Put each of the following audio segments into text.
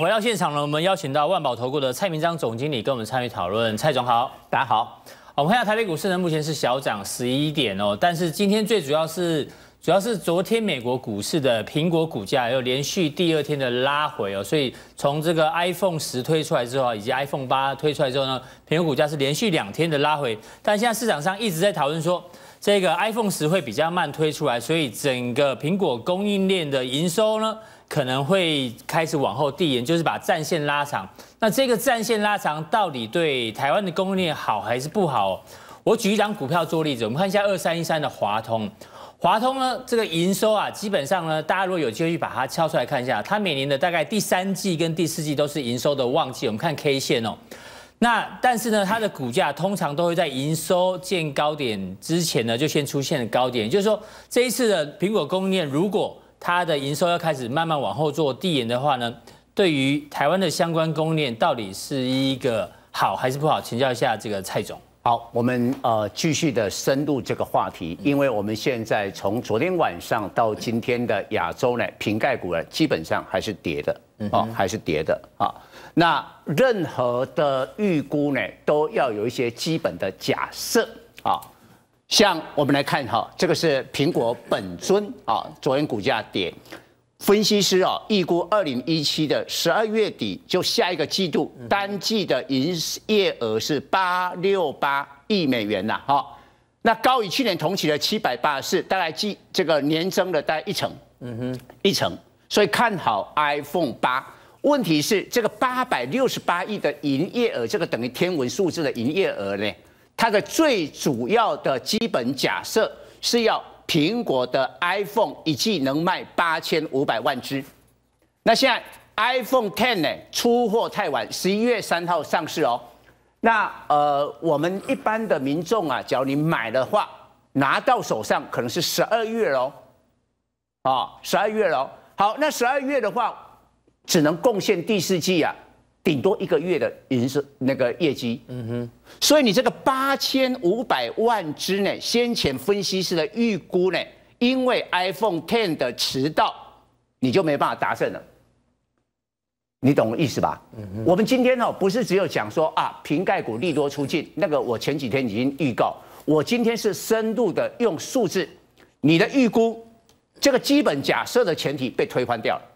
回到现场了，我们邀请到万宝投顾的蔡明章总经理跟我们参与讨论。蔡总好，大家好。我们看一下台北股市呢，目前是小涨十一点哦。但是今天最主要是，主要是昨天美国股市的苹果股价又连续第二天的拉回哦。所以从这个 iPhone 十推出来之后以及 iPhone 八推出来之后呢，苹果股价是连续两天的拉回。但现在市场上一直在讨论说，这个 iPhone 十会比较慢推出来，所以整个苹果供应链的营收呢？可能会开始往后递延，就是把战线拉长。那这个战线拉长到底对台湾的供应链好还是不好？我举一张股票做例子，我们看一下二三一三的华通。华通呢，这个营收啊，基本上呢，大家如果有机会把它敲出来看一下，它每年的大概第三季跟第四季都是营收的旺季。我们看 K 线哦，那但是呢，它的股价通常都会在营收见高点之前呢，就先出现高点。就是说，这一次的苹果供应链如果它的营收要开始慢慢往后做递延的话呢，对于台湾的相关供应链到底是一个好还是不好？请教一下这个蔡总。好，我们呃继续的深入这个话题，因为我们现在从昨天晚上到今天的亚洲呢，瓶盖股呢基本上还是跌的哦，还是跌的啊。那任何的预估呢，都要有一些基本的假设啊。像我们来看哈，这个是苹果本尊啊，昨天股价跌。分析师啊预估二零一七的十二月底就下一个季度单季的营业额是八六八亿美元呐，哈，那高于去年同期的七百八十四，大概记这个年增了大概一成，嗯哼，一成，所以看好 iPhone 八。问题是这个八百六十八亿的营业额，这个等于天文数字的营业额呢？它的最主要的基本假设是要苹果的 iPhone 一季能卖八千五百万支，那现在 iPhone Ten 呢出货太晚，十一月三号上市哦，那呃我们一般的民众啊，要你买的话，拿到手上可能是十二月喽，啊十二月喽，好，那十二月的话只能贡献第四季啊，顶多一个月的营收那个业绩，嗯哼，所以你这个八千五百万之内先前分析师的预估呢，因为 iPhone Ten 的迟到，你就没办法达成了，你懂我意思吧？嗯哼，我们今天哦不是只有讲说啊瓶盖股利多出尽那个，我前几天已经预告，我今天是深度的用数字，你的预估这个基本假设的前提被推翻掉了。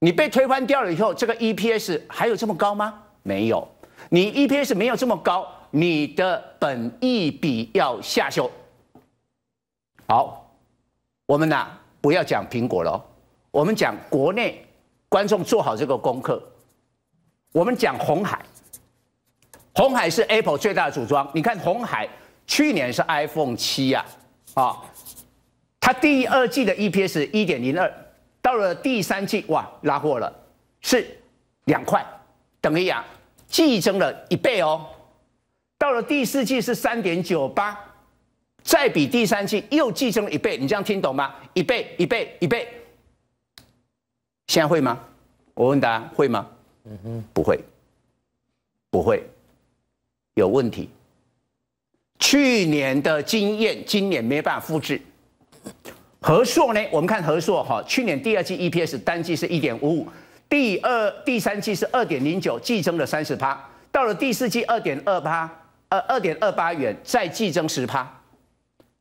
你被推翻掉了以后，这个 EPS 还有这么高吗？没有，你 EPS 没有这么高，你的本益比要下修。好，我们呢不要讲苹果了，我们讲国内观众做好这个功课。我们讲红海，红海是 Apple 最大的组装。你看红海去年是 iPhone 七啊，啊，它第二季的 EPS 一点零二。到了第三季，哇，拉货了，是两块，等于呀，计增了一倍哦。到了第四季是三点九八，再比第三季又计增了一倍，你这样听懂吗？一倍，一倍，一倍。现在会吗？我问大家会吗？嗯哼，不会，不会，有问题。去年的经验，今年没办法复制。和硕呢？我们看和硕哈，去年第二季 EPS 单季是一点五五，第二、第三季是二点零九，季增了三十趴。到了第四季二点二八，呃，二点二八元，再季增十趴，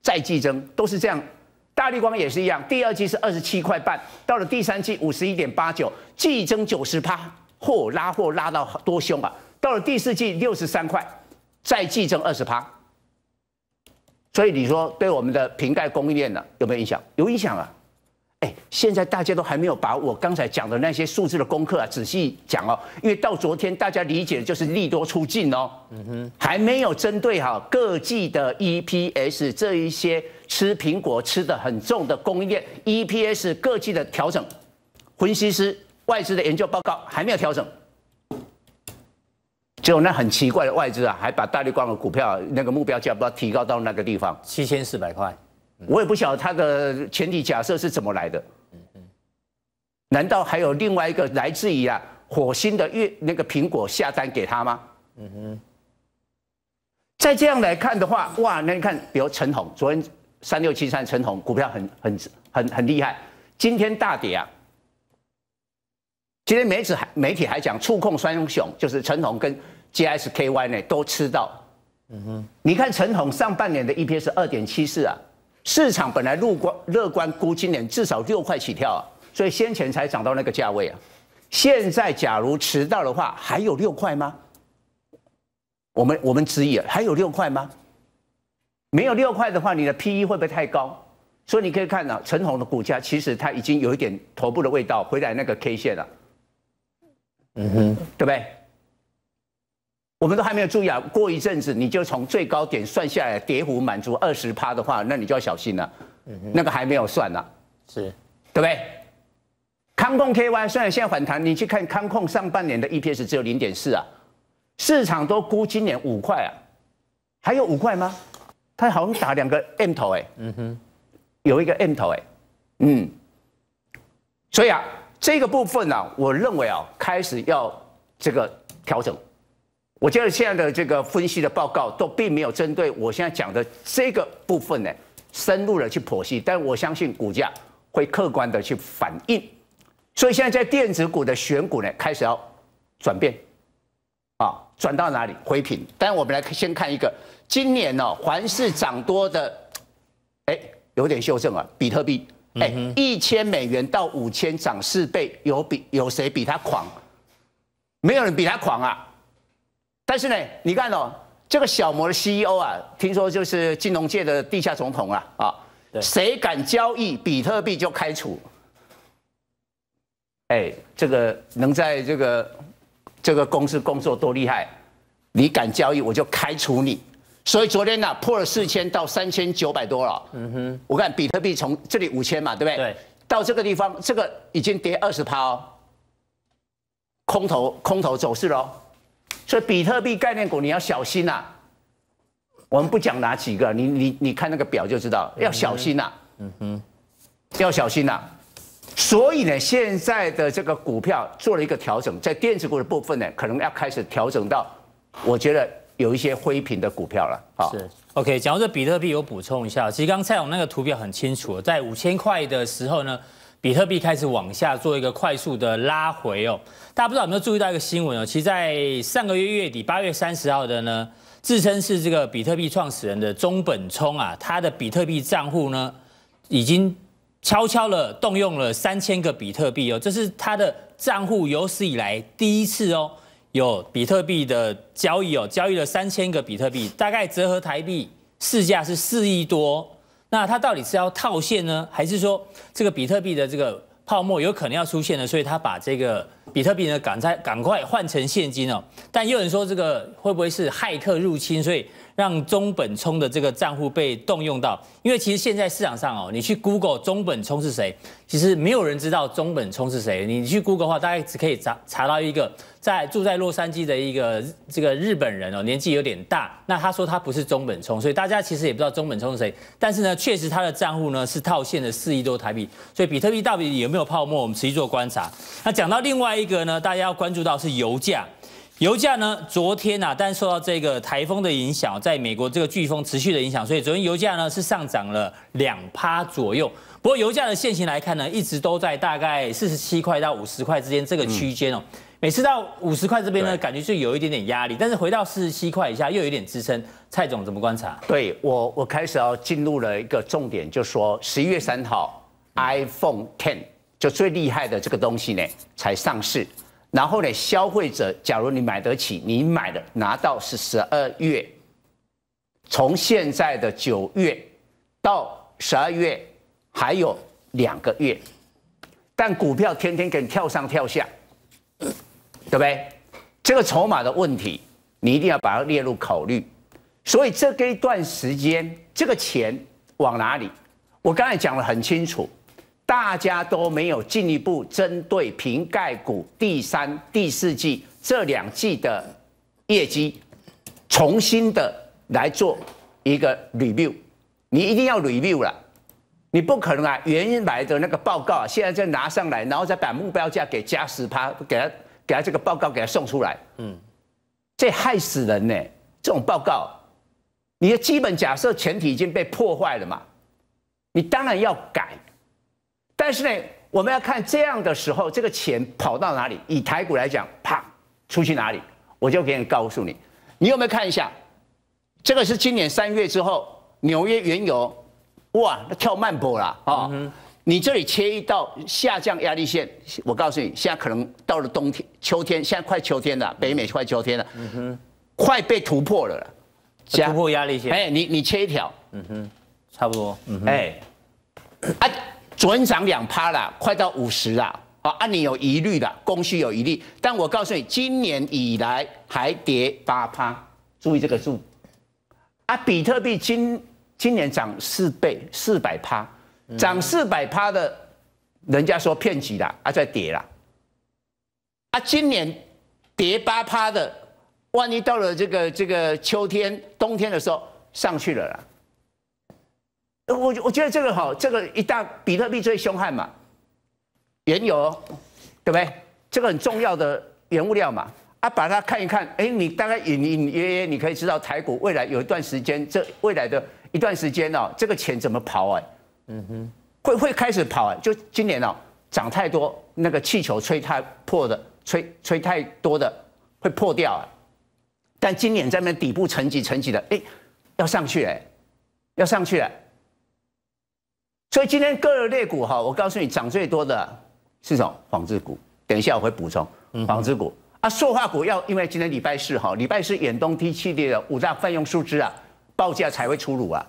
再季增都是这样。大立光也是一样，第二季是二十七块半，到了第三季五十一点八九，季增九十趴，货拉货拉到多凶啊！到了第四季六十三块，再季增二十趴。所以你说对我们的瓶盖供应链呢有没有影响？有影响啊！哎，现在大家都还没有把我刚才讲的那些数字的功课啊仔细讲哦，因为到昨天大家理解的就是利多出尽哦，嗯哼，还没有针对哈各季的 EPS 这一些吃苹果吃的很重的供应链 EPS 各季的调整，分析师、外资的研究报告还没有调整。果那很奇怪的外资啊，还把大立光的股票那个目标价不知道提高到那个地方，七千四百块，我也不晓得它的前提假设是怎么来的。嗯哼，难道还有另外一个来自于啊火星的月那个苹果下单给他吗？嗯哼。再这样来看的话，哇，那你看，比如陈红，昨天三六七三陈红股票很很很很厉害，今天大跌啊。今天媒体还媒体还讲触控双雄，就是陈红跟。GSKY 呢都吃到，嗯哼，你看陈红上半年的 EPS 二点七四啊，市场本来乐观乐观估今年至少六块起跳，啊，所以先前才涨到那个价位啊。现在假如迟到的话，还有六块吗？我们我们质疑啊，还有六块吗？没有六块的话，你的 PE 会不会太高？所以你可以看到陈红的股价，其实它已经有一点头部的味道，回来那个 K 线了，嗯哼，对不对？我们都还没有注意啊，过一阵子你就从最高点算下来，跌幅满足二十趴的话，那你就要小心了。那个还没有算呢，是，对不对？康控 KY 虽然现在反弹，你去看康控上半年的 EPS 只有零点四啊，市场都估今年五块啊，还有五块吗？它好像打两个 M 头哎，嗯哼，有一个 M 头哎，嗯，所以啊，这个部分呢，我认为啊，开始要这个调整。我觉得现在的这个分析的报告都并没有针对我现在讲的这个部分呢，深入的去剖析。但我相信股价会客观的去反映，所以现在在电子股的选股呢，开始要转变，啊，转到哪里？回平。但我们来先看一个，今年呢，凡是涨多的，哎，有点修正啊，比特币，哎，一千美元到五千，涨四倍，有比有谁比他狂？没有人比他狂啊。但是呢，你看哦，这个小摩的 CEO 啊，听说就是金融界的地下总统啊，啊，谁敢交易比特币就开除。哎，这个能在这个这个公司工作多厉害，你敢交易我就开除你。所以昨天呢，破了四千到三千九百多了。嗯哼，我看比特币从这里五千嘛，对不对？对。到这个地方，这个已经跌二十趴，哦，空头空头走势喽。所以比特币概念股你要小心呐，我们不讲哪几个，你你你看那个表就知道，要小心呐，嗯哼，要小心呐。所以呢，现在的这个股票做了一个调整，在电子股的部分呢，可能要开始调整到，我觉得有一些灰屏的股票了。好，是 OK。讲到这比特币，我补充一下，其实刚蔡总那个图表很清楚，在五千块的时候呢。比特币开始往下做一个快速的拉回哦，大家不知道有没有注意到一个新闻哦？其实，在上个月月底，八月三十号的呢，自称是这个比特币创始人的中本聪啊，他的比特币账户呢，已经悄悄地动用了三千个比特币哦，这是他的账户有史以来第一次哦，有比特币的交易哦，交易了三千个比特币，大概折合台币市价是四亿多。那他到底是要套现呢，还是说这个比特币的这个泡沫有可能要出现了，所以他把这个比特币呢赶在赶快换成现金哦？但有人说这个会不会是骇客入侵，所以？让中本聪的这个账户被动用到，因为其实现在市场上哦，你去 Google 中本聪是谁，其实没有人知道中本聪是谁。你去 Google 的话，大概只可以查查到一个在住在洛杉矶的一个这个日本人哦，年纪有点大。那他说他不是中本聪，所以大家其实也不知道中本聪是谁。但是呢，确实他的账户呢是套现的四亿多台币。所以比特币到底有没有泡沫，我们持续做观察。那讲到另外一个呢，大家要关注到是油价。油价呢？昨天啊，但受到这个台风的影响，在美国这个飓风持续的影响，所以昨天油价呢是上涨了两趴左右。不过油价的现形来看呢，一直都在大概四十七块到五十块之间这个区间哦。每次到五十块这边呢，感觉就有一点点压力，但是回到四十七块以下又有点支撑。蔡总怎么观察？对我，我开始要进入了一个重点，就说十一月三号 iPhone Ten 就最厉害的这个东西呢才上市。然后呢？消费者，假如你买得起，你买的拿到是十二月，从现在的九月到十二月还有两个月，但股票天天跟你跳上跳下，对不对？这个筹码的问题，你一定要把它列入考虑。所以这个一段时间，这个钱往哪里？我刚才讲的很清楚。大家都没有进一步针对瓶盖股第三、第四季这两季的业绩重新的来做一个 review。你一定要 review 了，你不可能啊！原来的那个报告啊，现在再拿上来，然后再把目标价给加十趴，给他给他这个报告给他送出来。嗯，这害死人呢！这种报告，你的基本假设前提已经被破坏了嘛？你当然要改。但是呢，我们要看这样的时候，这个钱跑到哪里？以台股来讲，啪出去哪里，我就可以告诉你。你有没有看一下？这个是今年三月之后，纽约原油，哇，跳慢波了啊！你这里切一道下降压力线，我告诉你，现在可能到了冬天、秋天，现在快秋天了，北美快秋天了，嗯哼，快被突破了，突破压力线，哎，你你切一条，嗯哼，差不多，哎，哎。准涨两趴了，快到五十了。啊，按你有疑虑的，供需有疑虑。但我告诉你，今年以来还跌八趴。注意这个数啊，比特币今今年涨四倍，四百趴，涨四百趴的，人家说骗局了，啊在跌了。啊，今年跌八趴的，万一到了这个这个秋天、冬天的时候上去了啦。我我觉得这个好，这个一大比特币最凶悍嘛，原油对不对？这个很重要的原物料嘛，啊，把它看一看，哎，你大概隐隐约约你可以知道台股未来有一段时间，这未来的一段时间哦，这个钱怎么跑哎？嗯哼，会会开始跑，就今年哦涨太多，那个气球吹太破的，吹吹太多的会破掉。啊。但今年在那底部沉积沉积的，哎，要上去哎，要上去了。所以今天各类股哈，我告诉你涨最多的是什么？纺织股。等一下我会补充，纺织股啊，塑化股要因为今天礼拜四哈，礼拜四远东 T 系列的五大费用数字啊报价才会出炉啊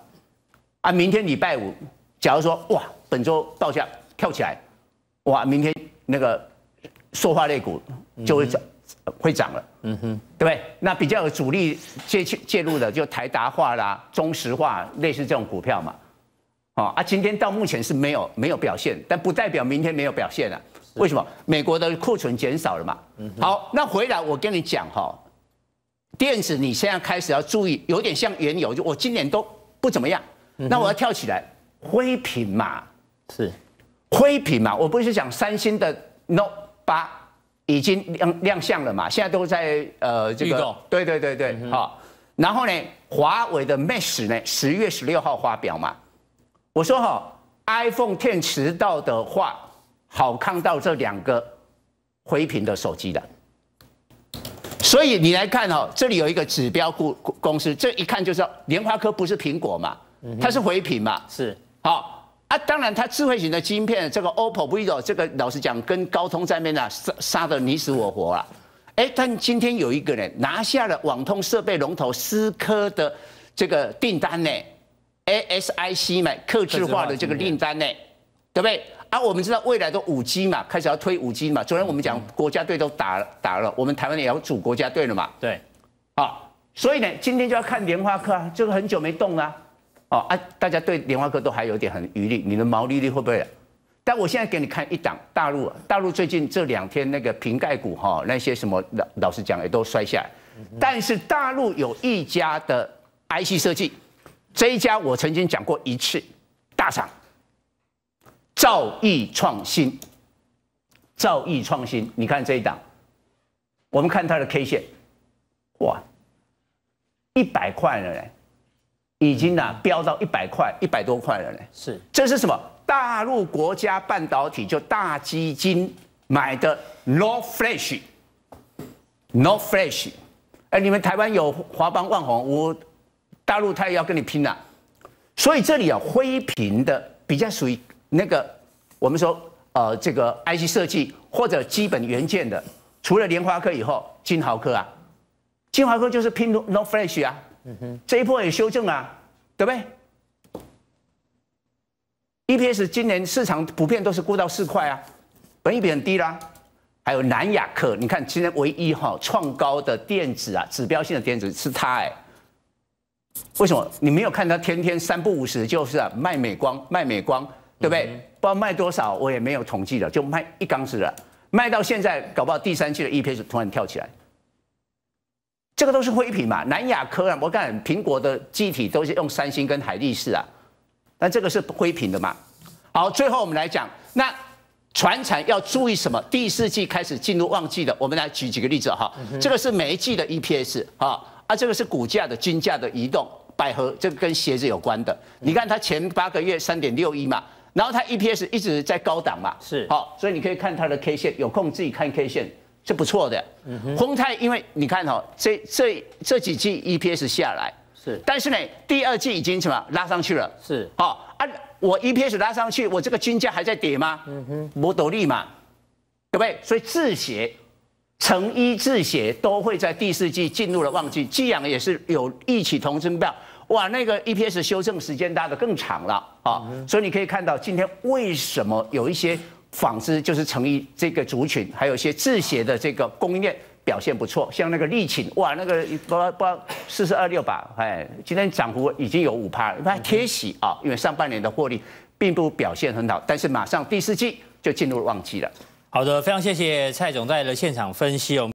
啊，明天礼拜五，假如说哇本周报价跳起来，哇明天那个塑化类股就会涨，会涨了，嗯哼，对不对？那比较有主力介入介入的，就台达化啦、中石化类似这种股票嘛。哦啊，今天到目前是没有没有表现，但不代表明天没有表现了。为什么？美国的库存减少了嘛。好，那回来我跟你讲哈，电子你现在开始要注意，有点像原油，就我今年都不怎么样，那我要跳起来。灰屏嘛，是灰屏嘛，我不是讲三星的 Note 八已经亮亮相了嘛，现在都在呃这个对对对对，好，然后呢，华为的 Mate 呢，十月十六号发表嘛。我说哈，iPhone 电迟到的话，好看到这两个回屏的手机的。所以你来看哦，这里有一个指标公公司，这一看就知道，莲花科不是苹果嘛，它是回屏嘛，是。好啊，当然它智慧型的晶片，这个 OPPO、VIVO 这个老实讲，跟高通在面呢、啊杀杀的你死我活了。哎，但今天有一个人拿下了网通设备龙头思科的这个订单呢。ASIC 嘛，克制化的这个订单呢，对不对？啊，我们知道未来的五 G 嘛，开始要推五 G 嘛。昨天我们讲国家队都打打了，我们台湾也要组国家队了嘛。对，好，所以呢，今天就要看联发科啊，这个很久没动了。哦，啊，大家对联发科都还有点很余力，你的毛利率会不会？但我现在给你看一档大陆，大陆最近这两天那个瓶盖股哈，那些什么老老实讲也都摔下来，但是大陆有一家的 IC 设计。这一家我曾经讲过一次，大厂，造诣创新，造诣创新，你看这一档，我们看它的 K 线，哇，一百块了嘞，已经啊、飙到一百块，一百多块了嘞。是，这是什么？大陆国家半导体就大基金买的 North f a s h n o r t h f a s h 哎，你们台湾有华邦万我大陆他也要跟你拼了，所以这里啊，灰屏的比较属于那个，我们说呃，这个 IC 设计或者基本元件的，除了联发科以后，金豪科啊，金豪科就是拼 n o flash 啊，这一波也修正啊，对不对？EPS 今年市场普遍都是估到四块啊，本益比很低啦，还有南亚科，你看今天唯一哈创高的电子啊，指标性的电子是它哎。为什么你没有看他天天三不五十就是啊卖美光卖美光对不对？不知道卖多少我也没有统计了，就卖一缸子了。卖到现在搞不好第三季的 EPS 突然跳起来，这个都是灰屏嘛，南亚科啊，我干苹果的机体都是用三星跟海力士啊，但这个是灰屏的嘛。好，最后我们来讲，那传产要注意什么？第四季开始进入旺季了，我们来举几个例子哈。这个是每一季的 EPS 哈，啊，这个是股价的均价的移动，百合这个跟鞋子有关的。你看它前八个月三点六亿嘛，然后它 EPS 一直在高档嘛，是好，所以你可以看它的 K 线，有空自己看 K 线是不错的。嗯哼，宏泰，因为你看哈，这这这几季 EPS 下来是，但是呢第二季已经什么拉上去了是好啊，我 EPS 拉上去，我这个均价还在跌吗？嗯哼，摩豆力嘛，对不对？所以自鞋。成衣、制鞋都会在第四季进入了旺季，寄养也是有异曲同工妙。哇，那个 EPS 修正时间拉的更长了啊，所以你可以看到今天为什么有一些纺织就是成衣这个族群，还有一些制鞋的这个供应链表现不错，像那个利晴，哇，那个不不四四二六吧，哎，今天涨幅已经有五趴。贴息啊，因为上半年的获利并不表现很好，但是马上第四季就进入旺季了。好的，非常谢谢蔡总带来的现场分析哦。